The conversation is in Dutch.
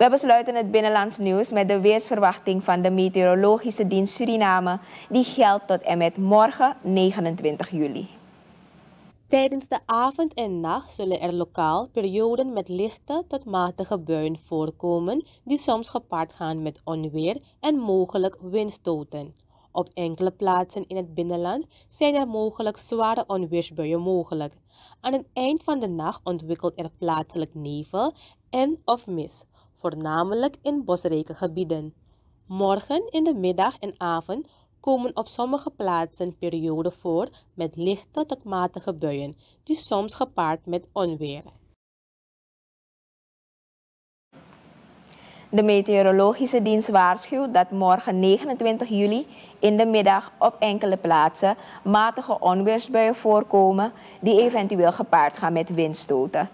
We besluiten het binnenlands nieuws met de weersverwachting van de Meteorologische Dienst Suriname. Die geldt tot en met morgen 29 juli. Tijdens de avond en nacht zullen er lokaal perioden met lichte tot matige buien voorkomen die soms gepaard gaan met onweer en mogelijk windstoten. Op enkele plaatsen in het binnenland zijn er mogelijk zware onweersbuien mogelijk. Aan het eind van de nacht ontwikkelt er plaatselijk nevel en of mist voornamelijk in bosrijke gebieden. Morgen in de middag en avond komen op sommige plaatsen perioden voor met lichte tot matige buien, die soms gepaard met onweer. De meteorologische dienst waarschuwt dat morgen 29 juli in de middag op enkele plaatsen matige onweersbuien voorkomen die eventueel gepaard gaan met windstoten.